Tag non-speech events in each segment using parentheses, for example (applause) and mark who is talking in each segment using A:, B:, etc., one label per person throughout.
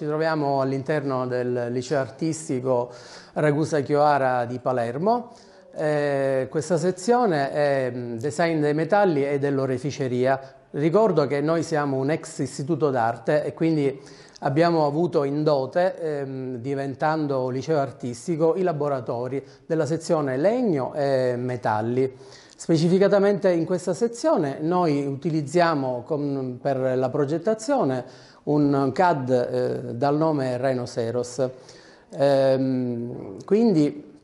A: ci troviamo all'interno del liceo artistico Ragusa Chioara di Palermo. Eh, questa sezione è mm, design dei metalli e dell'oreficeria. Ricordo che noi siamo un ex istituto d'arte e quindi abbiamo avuto in dote, ehm, diventando liceo artistico, i laboratori della sezione legno e metalli. Specificatamente in questa sezione noi utilizziamo con, per la progettazione un CAD eh, dal nome Rhinoceros. Ehm, quindi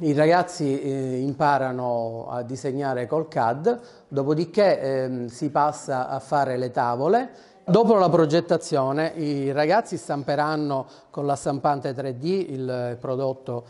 A: i ragazzi eh, imparano a disegnare col CAD, dopodiché eh, si passa a fare le tavole Dopo la progettazione i ragazzi stamperanno con la stampante 3D il prodotto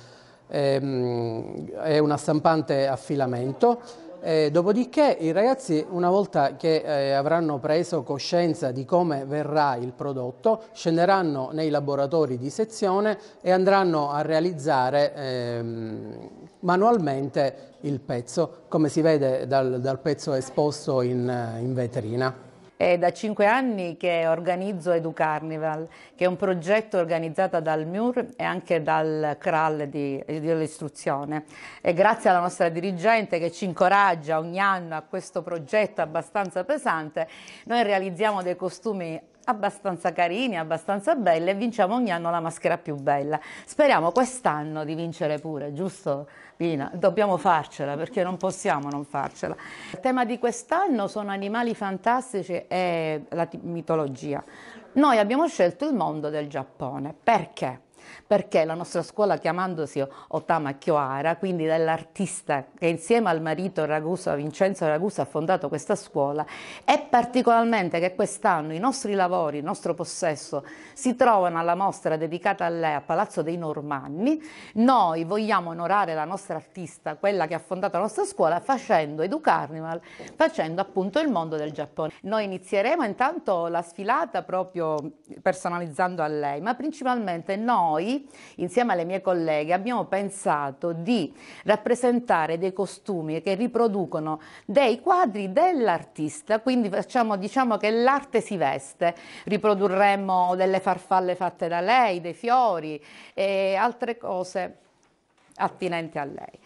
A: Ehm, è una stampante a filamento. Eh, dopodiché i ragazzi una volta che eh, avranno preso coscienza di come verrà il prodotto scenderanno nei laboratori di sezione e andranno a realizzare ehm, manualmente il pezzo come si vede dal, dal pezzo esposto in, in vetrina.
B: È da cinque anni che organizzo
A: Educarnival,
B: che è un progetto organizzato dal MUR e anche dal CRAL di, dell'istruzione. E grazie alla nostra dirigente che ci incoraggia ogni anno a questo progetto abbastanza pesante, noi realizziamo dei costumi abbastanza carini, abbastanza belli e vinciamo ogni anno la maschera più bella. Speriamo quest'anno di vincere pure, giusto Pina? Dobbiamo farcela perché non possiamo non farcela. Il tema di quest'anno sono animali fantastici e la mitologia. Noi abbiamo scelto il mondo del Giappone perché? perché la nostra scuola chiamandosi Otama Chioara, quindi dell'artista che insieme al marito Ragusa, Vincenzo Ragusa ha fondato questa scuola, è particolarmente che quest'anno i nostri lavori, il nostro possesso si trovano alla mostra dedicata a lei a Palazzo dei Normanni, noi vogliamo onorare la nostra artista, quella che ha fondato la nostra scuola, facendo Educarnival, facendo appunto il mondo del Giappone. Noi inizieremo intanto la sfilata proprio personalizzando a lei, ma principalmente noi noi, insieme alle mie colleghe, abbiamo pensato di rappresentare dei costumi che riproducono dei quadri dell'artista, quindi facciamo, diciamo che l'arte si veste, riprodurremo delle farfalle fatte da lei, dei fiori e altre cose attinenti a lei.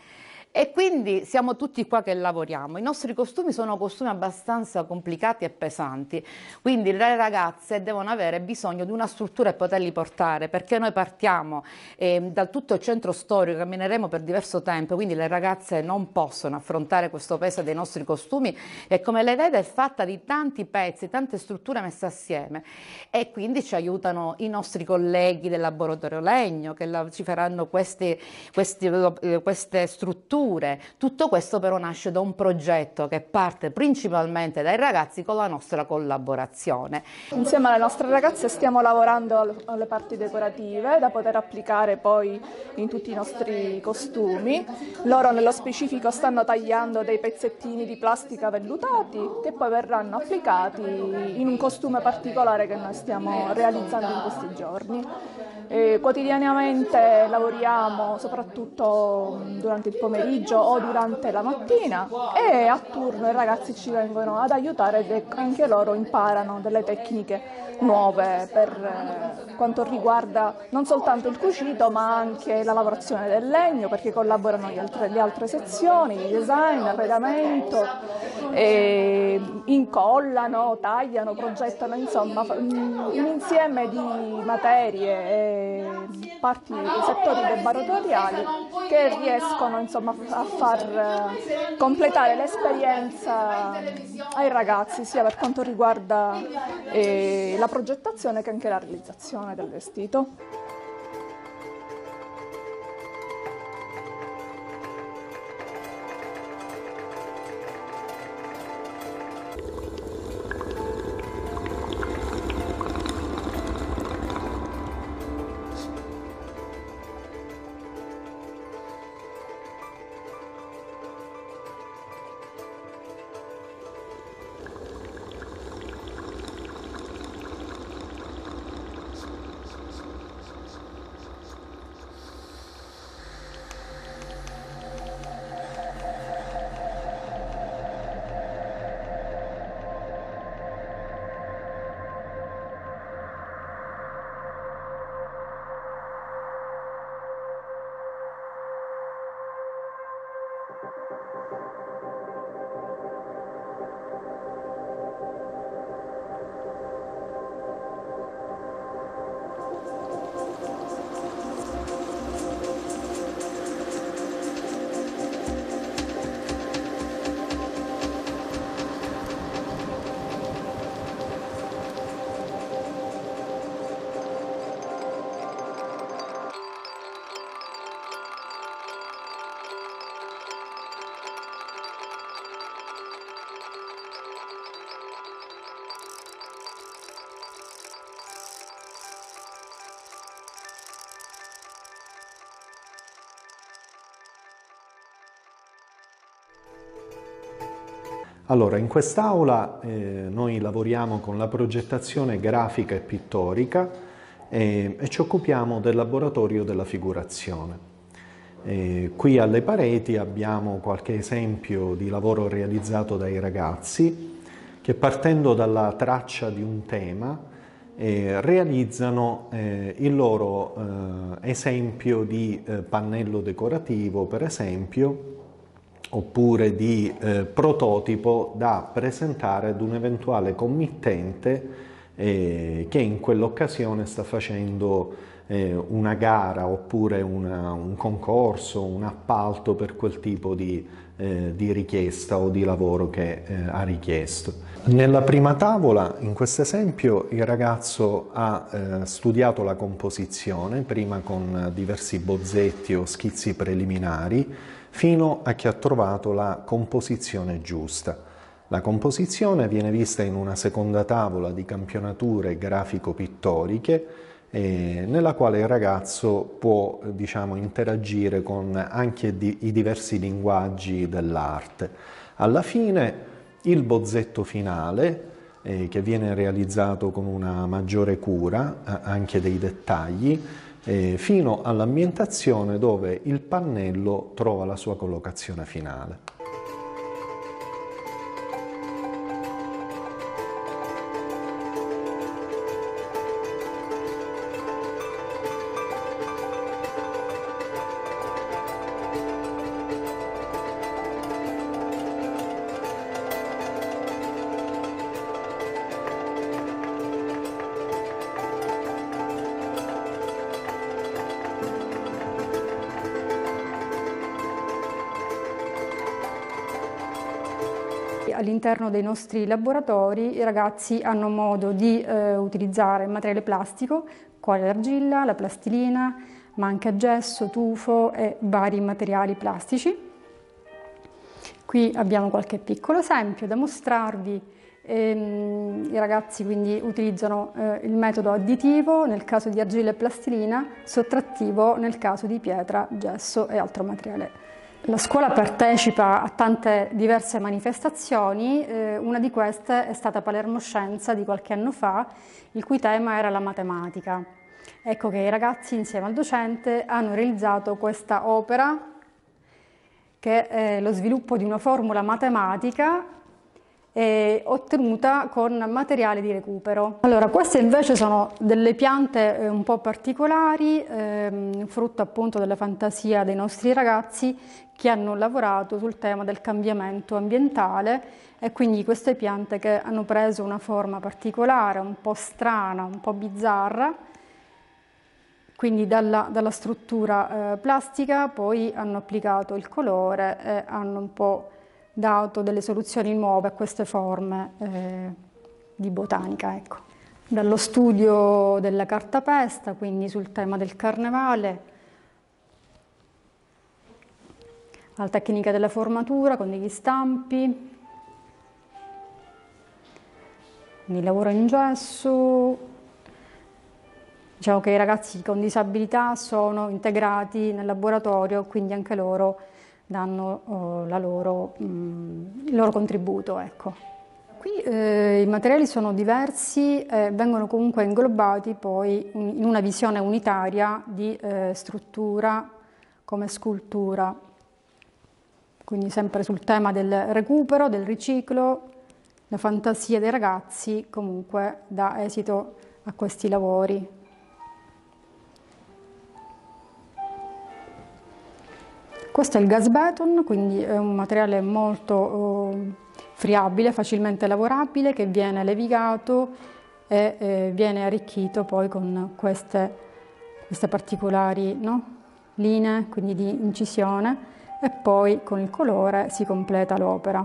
B: E quindi siamo tutti qua che lavoriamo. I nostri costumi sono costumi abbastanza complicati e pesanti, quindi le ragazze devono avere bisogno di una struttura per poterli portare, perché noi partiamo eh, da tutto il centro storico, cammineremo per diverso tempo, quindi le ragazze non possono affrontare questo peso dei nostri costumi e come le vede è fatta di tanti pezzi, tante strutture messe assieme e quindi ci aiutano i nostri colleghi del laboratorio legno che la, ci faranno queste, queste, queste strutture culture. Tutto questo però nasce da un progetto che parte principalmente dai ragazzi con la nostra collaborazione. Insieme alle nostre
C: ragazze stiamo lavorando alle parti decorative da poter applicare poi in tutti i nostri costumi. Loro nello specifico stanno tagliando dei pezzettini di plastica vellutati che poi verranno applicati in un costume particolare che noi stiamo realizzando in questi giorni. E quotidianamente lavoriamo soprattutto mm, durante il pomeriggio pomeriggio o durante la mattina e a turno i ragazzi ci vengono ad aiutare ed anche loro imparano delle tecniche nuove per eh, quanto riguarda non soltanto il cucito ma anche la lavorazione del legno perché collaborano le altre, le altre sezioni, il design, arredamento, incollano, tagliano, progettano, insomma mm, un insieme di materie e parti, settori laboratoriali che riescono insomma, a a far eh, completare l'esperienza ai ragazzi, sia per quanto riguarda eh, la progettazione che anche la realizzazione del vestito.
D: Allora, in quest'aula eh, noi lavoriamo con la progettazione grafica e pittorica eh, e ci occupiamo del laboratorio della figurazione. Eh, qui alle pareti abbiamo qualche esempio di lavoro realizzato dai ragazzi che partendo dalla traccia di un tema eh, realizzano eh, il loro eh, esempio di pannello decorativo, per esempio, oppure di eh, prototipo da presentare ad un eventuale committente eh, che in quell'occasione sta facendo eh, una gara oppure una, un concorso, un appalto per quel tipo di, eh, di richiesta o di lavoro che eh, ha richiesto. Nella prima tavola, in questo esempio, il ragazzo ha eh, studiato la composizione, prima con diversi bozzetti o schizzi preliminari, fino a che ha trovato la composizione giusta. La composizione viene vista in una seconda tavola di campionature grafico-pittoriche, eh, nella quale il ragazzo può eh, diciamo, interagire con anche di, i diversi linguaggi dell'arte. Alla fine il bozzetto finale eh, che viene realizzato con una maggiore cura eh, anche dei dettagli eh, fino all'ambientazione dove il pannello trova la sua collocazione finale.
E: all'interno dei nostri laboratori i ragazzi hanno modo di eh, utilizzare materiale plastico, quale l'argilla, la plastilina, ma anche gesso, tufo e vari materiali plastici. Qui abbiamo qualche piccolo esempio da mostrarvi. Ehm, I ragazzi quindi utilizzano eh, il metodo additivo nel caso di argilla e plastilina, sottrattivo nel caso di pietra, gesso e altro materiale la scuola partecipa a tante diverse manifestazioni, eh, una di queste è stata Palermo Scienza di qualche anno fa, il cui tema era la matematica. Ecco che i ragazzi insieme al docente hanno realizzato questa opera che è lo sviluppo di una formula matematica eh, ottenuta con materiale di recupero. Allora, queste invece sono delle piante eh, un po' particolari, ehm, frutto appunto della fantasia dei nostri ragazzi, che hanno lavorato sul tema del cambiamento ambientale e quindi queste piante che hanno preso una forma particolare, un po' strana, un po' bizzarra, quindi dalla, dalla struttura eh, plastica poi hanno applicato il colore e hanno un po' dato delle soluzioni nuove a queste forme eh, di botanica. Ecco. Dallo studio della cartapesta, quindi sul tema del carnevale, alla tecnica della formatura con degli stampi, il lavoro in gesso. Diciamo che i ragazzi con disabilità sono integrati nel laboratorio, quindi anche loro danno oh, loro, mh, mm, il loro contributo. Ecco. Qui eh, i materiali sono diversi e eh, vengono comunque inglobati poi in una visione unitaria di eh, struttura come scultura quindi sempre sul tema del recupero, del riciclo, la fantasia dei ragazzi comunque dà esito a questi lavori. Questo è il gas beton, quindi è un materiale molto eh, friabile, facilmente lavorabile, che viene levigato e eh, viene arricchito poi con queste, queste particolari no? linee, quindi di incisione e poi con il colore si completa l'opera.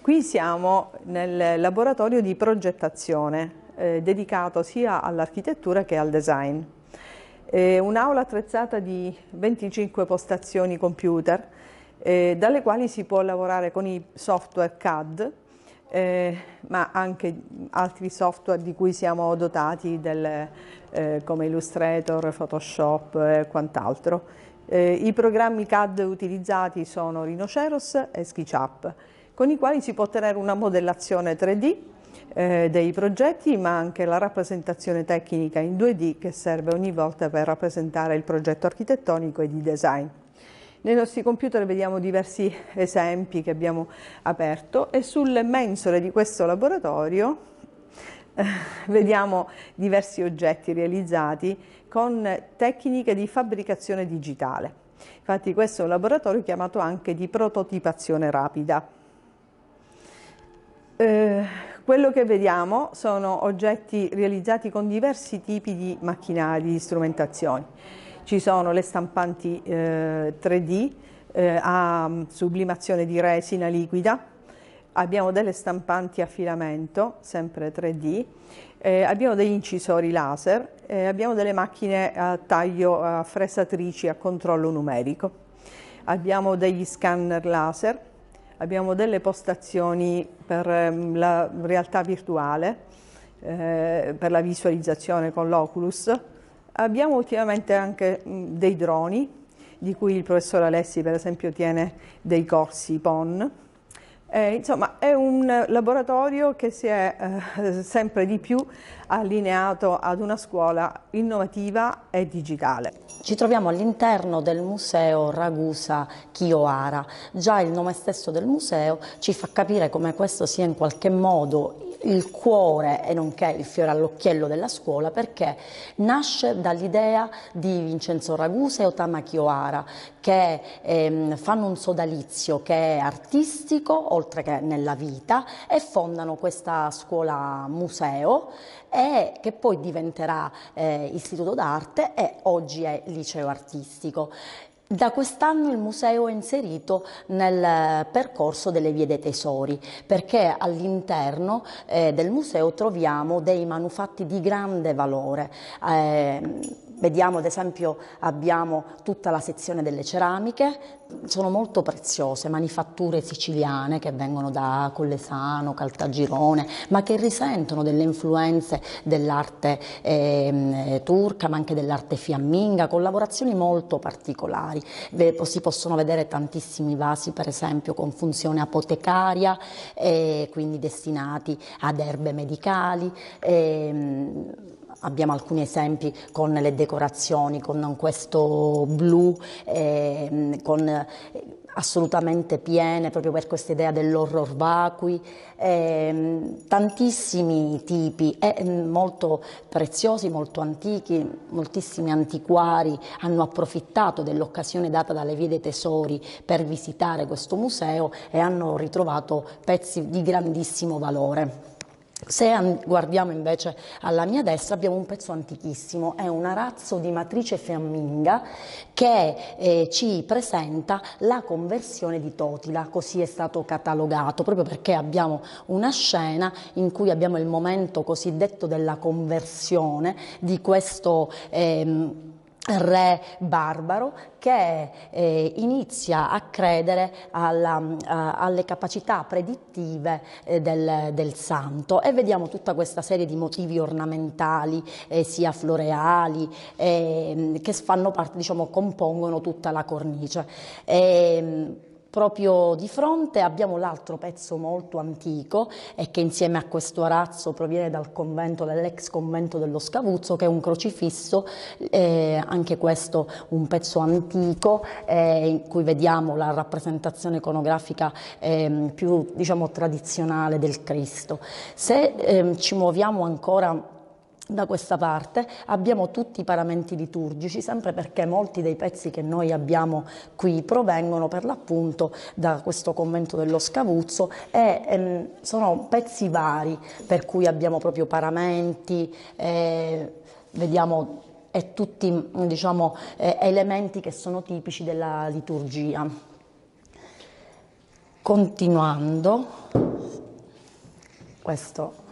F: Qui siamo nel laboratorio di progettazione eh, dedicato sia all'architettura che al design. Eh, un'aula attrezzata di 25 postazioni computer eh, dalle quali si può lavorare con i software CAD eh, ma anche altri software di cui siamo dotati del, eh, come Illustrator, Photoshop e quant'altro. Eh, I programmi CAD utilizzati sono Rhinoceros e SketchUp, con i quali si può ottenere una modellazione 3D eh, dei progetti, ma anche la rappresentazione tecnica in 2D che serve ogni volta per rappresentare il progetto architettonico e di design. Nei nostri computer vediamo diversi (laughs) esempi che abbiamo aperto e sulle mensole di questo laboratorio (laughs) vediamo diversi oggetti realizzati con tecniche di fabbricazione digitale. Infatti questo è un laboratorio chiamato anche di prototipazione rapida. Eh, quello che vediamo sono oggetti realizzati con diversi tipi di macchinari, di strumentazioni. Ci sono le stampanti eh, 3D eh, a sublimazione di resina liquida, abbiamo delle stampanti a filamento, sempre 3D, eh, abbiamo degli incisori laser, eh, abbiamo delle macchine a taglio a fresatrici a controllo numerico, abbiamo degli scanner laser, abbiamo delle postazioni per eh, la realtà virtuale, eh, per la visualizzazione con l'Oculus, abbiamo ultimamente anche mh, dei droni, di cui il professor Alessi per esempio tiene dei corsi PON, eh, insomma, è un laboratorio che si è eh, (laughs) sempre di più allineato ad una scuola
G: innovativa e digitale. Ci troviamo all'interno del museo Ragusa Chioara. Già il nome stesso del museo ci fa capire come questo sia in qualche modo il cuore e nonché il fiore all'occhiello della scuola perché nasce dall'idea di Vincenzo Ragusa e Otama Chioara che ehm, fanno un sodalizio che è artistico oltre che nella vita e fondano questa scuola museo e che poi diventerà eh, istituto d'arte e oggi è liceo artistico. Da quest'anno il museo è inserito nel eh, percorso delle vie dei tesori perché all'interno eh, del museo troviamo dei manufatti di grande valore. Eh, Vediamo ad esempio abbiamo tutta la sezione delle ceramiche, sono molto preziose, manifatture siciliane che vengono da Collesano, Caltagirone, ma che risentono delle influenze dell'arte eh, turca, ma anche dell'arte fiamminga, collaborazioni molto particolari. Si possono vedere tantissimi vasi per esempio con funzione apotecaria, eh, quindi destinati ad erbe medicali. Eh, abbiamo alcuni esempi con le decorazioni, con questo blu, ehm, eh, con assolutamente piene proprio per questa idea dell'horror vacui, eh, tantissimi tipi, eh, molto preziosi, molto antichi, moltissimi antiquari hanno approfittato dell'occasione data dalle vie dei tesori per visitare questo museo e hanno ritrovato pezzi di grandissimo valore. Se guardiamo invece alla mia destra abbiamo un pezzo antichissimo, è un arazzo di matrice fiamminga che eh, ci presenta la conversione di Totila, così è stato catalogato, proprio perché abbiamo una scena in cui abbiamo il momento cosiddetto della conversione di questo... Ehm, re barbaro che eh, inizia a credere alla, mm, a, alle capacità predittive eh, del, del, santo e vediamo tutta questa serie di motivi ornamentali eh, sia floreali eh, che fanno parte, diciamo, compongono tutta la cornice. E, ehm, Proprio di fronte abbiamo l'altro pezzo molto antico e che insieme a questo arazzo proviene dal convento, dall'ex convento dello Scavuzzo, che è un crocifisso, eh, anche questo un pezzo antico eh, in cui vediamo la rappresentazione iconografica eh, più diciamo, tradizionale del Cristo. Se ehm, ci muoviamo ancora da questa parte abbiamo tutti i paramenti liturgici, sempre perché molti dei pezzi che noi abbiamo qui provengono per l'appunto da questo convento dello Scavuzzo e ehm, sono pezzi vari, per cui abbiamo proprio paramenti, eh, vediamo e tutti diciamo, eh, elementi che sono tipici della liturgia. Continuando, questo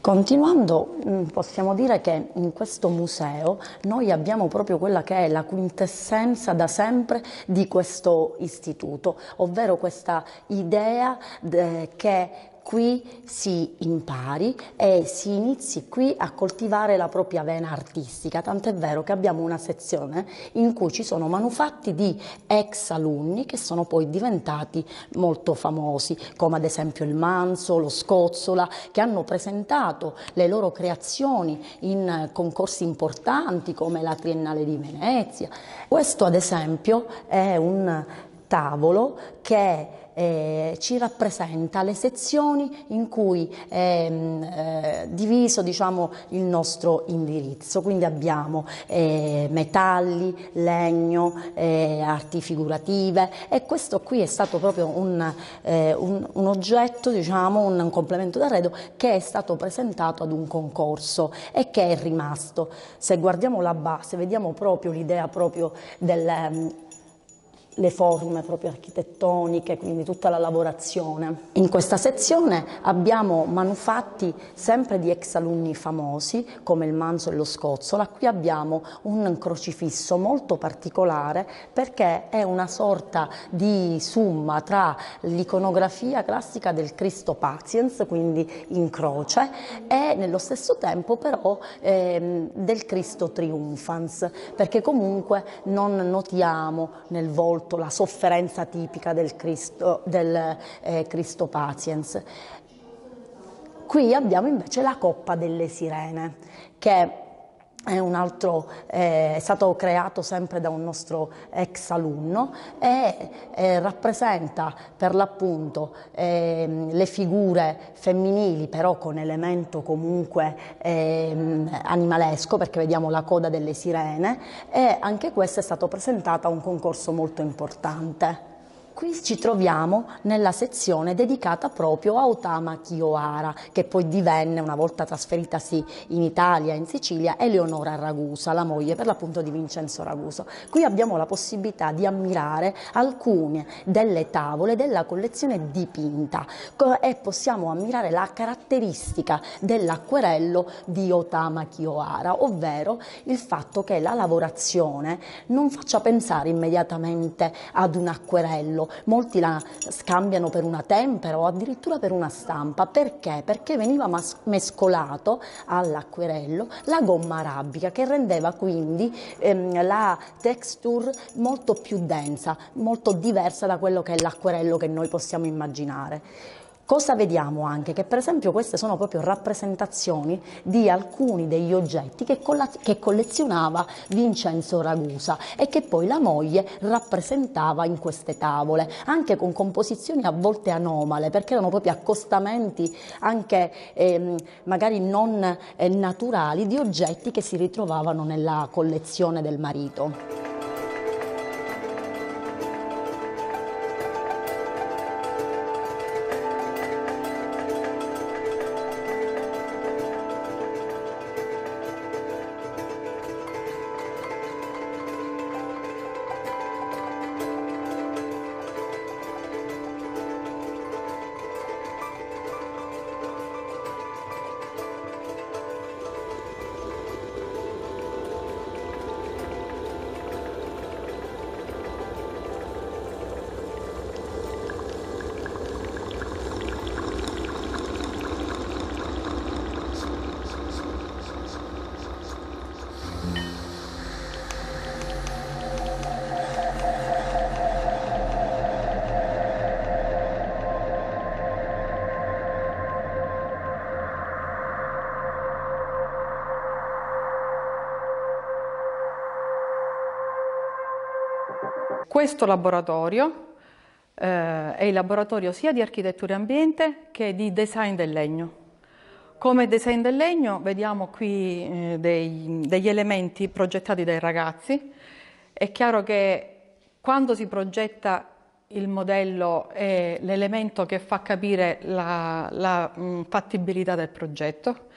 G: Continuando, mm, possiamo dire che in questo museo noi abbiamo proprio quella che è la quintessenza da sempre di questo istituto, ovvero questa idea eh, che qui si impari e si inizi qui a coltivare la propria vena artistica, tant'è vero che abbiamo una sezione in cui ci sono manufatti di ex alunni che sono poi diventati molto famosi, come ad esempio il Manzo, lo Scozzola, che hanno presentato le loro creazioni in concorsi importanti come la Triennale di Venezia. Questo ad esempio è un tavolo che eh, ci rappresenta le sezioni in cui è mm, eh, diviso diciamo, il nostro indirizzo, quindi abbiamo eh, metalli, legno, eh, arti figurative e questo qui è stato proprio un, un, un oggetto, diciamo, un, un complemento d'arredo che è stato presentato ad un concorso e che è rimasto. Se guardiamo la base vediamo proprio l'idea proprio del mm, le forme proprio architettoniche, quindi tutta la lavorazione. In questa sezione abbiamo manufatti sempre di ex alunni famosi come il Manzo e lo Scozzola. Qui abbiamo un crocifisso molto particolare perché è una sorta di summa tra l'iconografia classica del Cristo Patiens, quindi in croce, e nello stesso tempo però ehm, del Cristo Triumphans, perché comunque non notiamo nel volto molto la sofferenza tipica del Cristo, del, eh, Cristo Patience. Qui abbiamo invece la coppa delle sirene, che è, altro, eh, è, stato creato sempre da un nostro ex alunno e eh, rappresenta per l'appunto eh, le figure femminili però con elemento comunque ehm, animalesco perché vediamo la coda delle sirene e anche questo è stato presentato a un concorso molto importante. Qui ci troviamo nella sezione dedicata proprio a Otama Chioara, che poi divenne, una volta trasferitasi in Italia, in Sicilia, Eleonora Ragusa, la moglie per l'appunto di Vincenzo Raguso. Qui abbiamo la possibilità di ammirare alcune delle tavole della collezione dipinta e possiamo ammirare la caratteristica dell'acquerello di Otama Chioara, ovvero il fatto che la lavorazione non faccia pensare immediatamente ad un acquerello, molti la scambiano per una tempera o addirittura per una stampa, perché? Perché veniva mescolato all'acquerello la gomma arabica che rendeva quindi ehm, la texture molto più densa, molto diversa da quello che è l'acquerello che noi possiamo immaginare. Cosa vediamo anche? Che per esempio queste sono proprio rappresentazioni di alcuni degli oggetti che, che collezionava Vincenzo Ragusa e che poi la moglie rappresentava in queste tavole, anche con composizioni a volte anomale, perché erano proprio accostamenti anche ehm, magari non eh, naturali di oggetti che si ritrovavano nella collezione del marito.
H: Questo laboratorio eh, è il laboratorio sia di architettura e ambiente che di design del legno. Come design del legno vediamo qui eh, dei, degli elementi progettati dai ragazzi. È chiaro che quando si progetta il modello è l'elemento che fa capire la, la mh, fattibilità del progetto.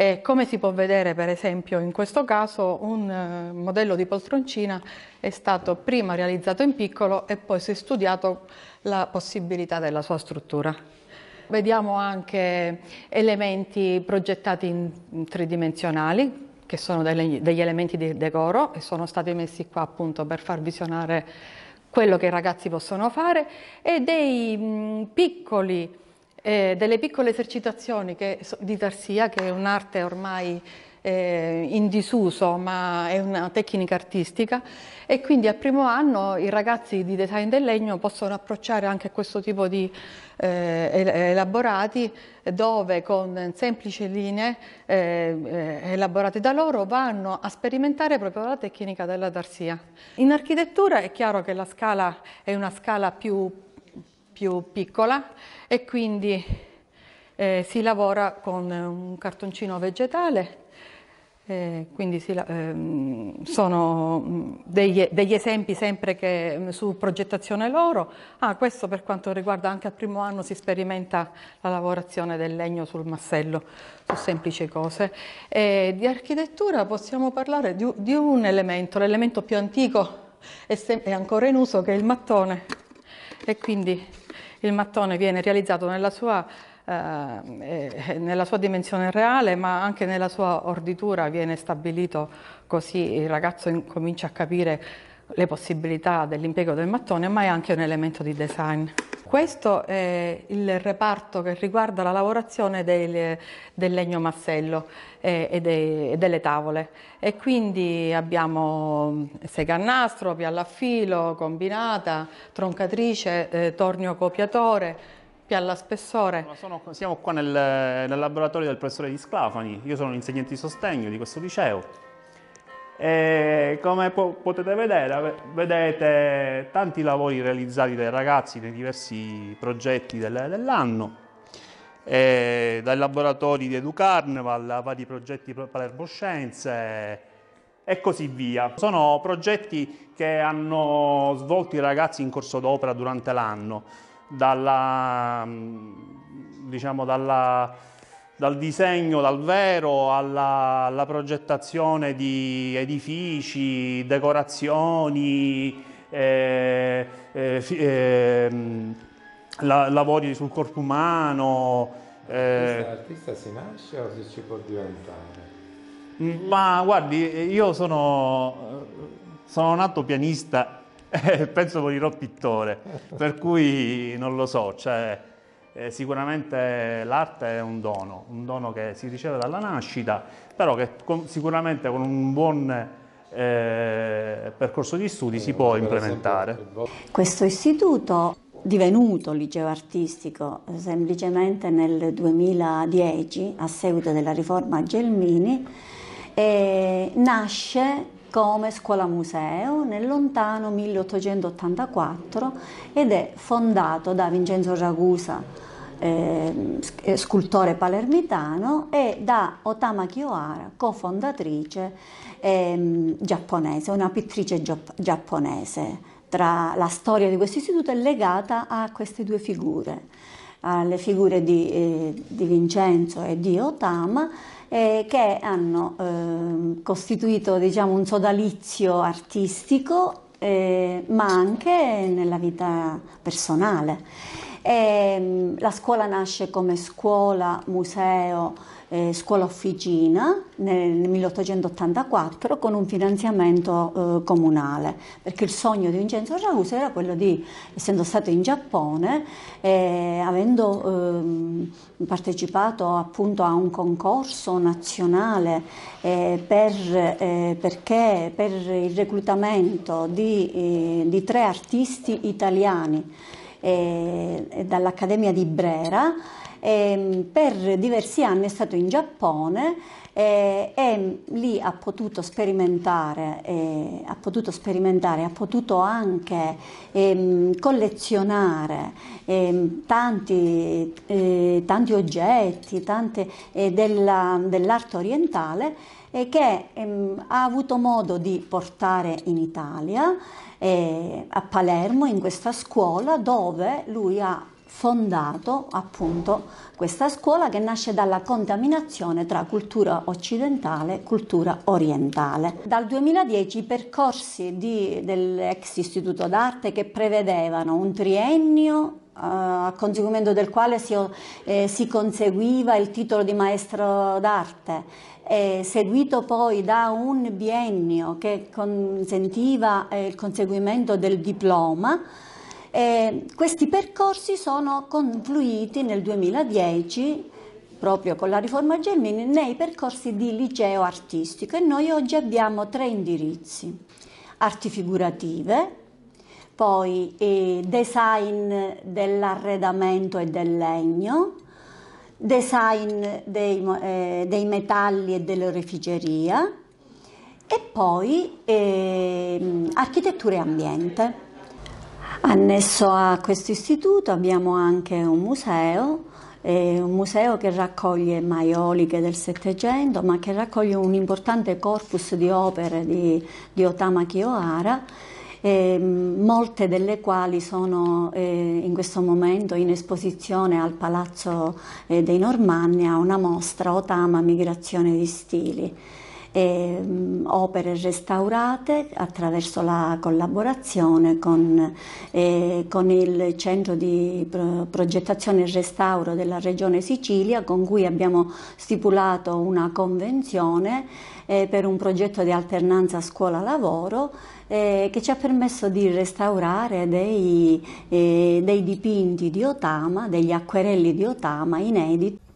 H: E come si può vedere per esempio in questo caso un eh, modello di poltroncina è stato prima realizzato in piccolo e poi si è studiato la possibilità della sua struttura. Vediamo anche elementi progettati in mm, tridimensionali, che sono degli elementi di decoro e sono stati messi qua appunto per far visionare quello che i ragazzi possono fare e dei mm, piccoli eh, delle piccole esercitazioni che, di tarsia, che è un'arte ormai eh, in disuso, ma è una tecnica artistica, e quindi al primo anno i ragazzi di design del legno possono approcciare anche questo tipo di eh, elaborati, dove con semplici linee eh, eh, elaborate da loro vanno a sperimentare proprio la tecnica della tarsia. In architettura è chiaro che la scala è una scala più più piccola e quindi eh, si lavora con eh, un cartoncino vegetale, eh, quindi si, ehm, sono mm, degli, degli, esempi sempre che, mm, su progettazione loro. Ah, questo per quanto riguarda anche al primo anno si sperimenta la lavorazione del legno sul massello, su semplici cose. Eh, di architettura possiamo parlare di, di un elemento, l'elemento più antico e ancora in uso che è il mattone e quindi il mattone viene realizzato nella sua, eh, nella sua dimensione reale, ma anche nella sua orditura viene stabilito così il ragazzo comincia a capire le possibilità dell'impiego del mattone, ma è anche un elemento di design. Questo è il reparto che riguarda la lavorazione del, del legno massello eh, e, e, dei, e, delle tavole e quindi abbiamo segannastro, pialla a filo, combinata, troncatrice, eh, tornio copiatore, pialla a spessore. Sono,
I: siamo qua nel, nel laboratorio del professore Di Sclafani, io sono l'insegnante di sostegno di questo liceo e come po- potete vedere, vedete tanti lavori realizzati dai ragazzi nei diversi progetti del- dell'anno, e dai laboratori di Educarneval a vari progetti palerboscienze e così via. Sono progetti che hanno svolto i ragazzi in corso d'opera durante l'anno, dalla, diciamo, dalla dal disegno, dal vero alla, alla progettazione di edifici, decorazioni, eh, eh, eh, la, lavori sul corpo umano. L'artista
D: eh. si nasce o si ci può diventare?
I: Ma guardi, io sono, sono nato pianista (laughs) e penso morirò pittore, per cui non lo so. Cioè, eh, sicuramente l'arte è un dono, un dono che si riceve dalla nascita, però che con, sicuramente con un buon eh, percorso di studi si mm, può implementare.
J: Questo istituto divenuto liceo artistico eh, semplicemente nel 2010 a seguito della riforma Gelmini eh, nasce come scuola museo nel lontano 1884 ed è fondato da Vincenzo Ragusa, eh, scultore palermitano, e da Otama Kiyohara, cofondatrice eh, giapponese, una pittrice giapponese. Tra la storia di questo istituto è legata a queste due figure alle figure di, eh, di Vincenzo e di Otama eh, che hanno eh, costituito diciamo, un sodalizio artistico eh, ma anche nella vita personale. E, ehm, la scuola nasce come scuola, museo, eh, Scuola Officina nel 1884 con un finanziamento eh, comunale, perché il sogno di Vincenzo Ragusa era quello di, essendo stato in Giappone, eh, avendo ehm, partecipato appunto a un concorso nazionale eh, per, eh, perché, per il reclutamento di, eh, di tre artisti italiani dall'Accademia di Brera, e, ehm, per diversi anni è stato in Giappone e, eh, e lì ha potuto sperimentare, e, eh, ha potuto sperimentare, ha potuto anche ehm, collezionare ehm, tanti, eh, tanti, oggetti, tante, della, dell'arte orientale che ehm, ha avuto modo di portare in Italia, eh, a Palermo, in questa scuola dove lui ha fondato appunto questa scuola che nasce dalla contaminazione tra cultura occidentale e cultura orientale. Dal 2010 i percorsi di, dell'ex istituto d'arte che prevedevano un triennio eh, a conseguimento del quale si, eh, si, conseguiva il titolo di maestro d'arte, eh, seguito poi da un biennio che consentiva eh, il conseguimento del diploma eh, questi percorsi sono confluiti nel 2010 proprio con la riforma Gelmini, nei percorsi di liceo artistico e noi oggi abbiamo tre indirizzi, arti figurative, poi eh, design dell'arredamento e del legno, design dei, eh, dei metalli e dell'oreficeria e poi eh, architettura e ambiente.
D: Annesso
J: a questo istituto abbiamo anche un museo, eh, un museo che raccoglie maioliche del Settecento, ma che raccoglie un importante corpus di opere di, di Otamaki Ohara, eh, molte delle quali sono eh, in questo momento in esposizione al Palazzo eh, dei Normanni a una mostra Otama Migrazione di Stili eh, opere restaurate attraverso la collaborazione con, eh, con il centro di pro progettazione e restauro della Regione Sicilia con cui abbiamo stipulato una convenzione eh, per un progetto di alternanza scuola-lavoro eh, che ci ha permesso di restaurare dei, eh, dei dipinti di Otama, degli acquerelli di Otama inediti.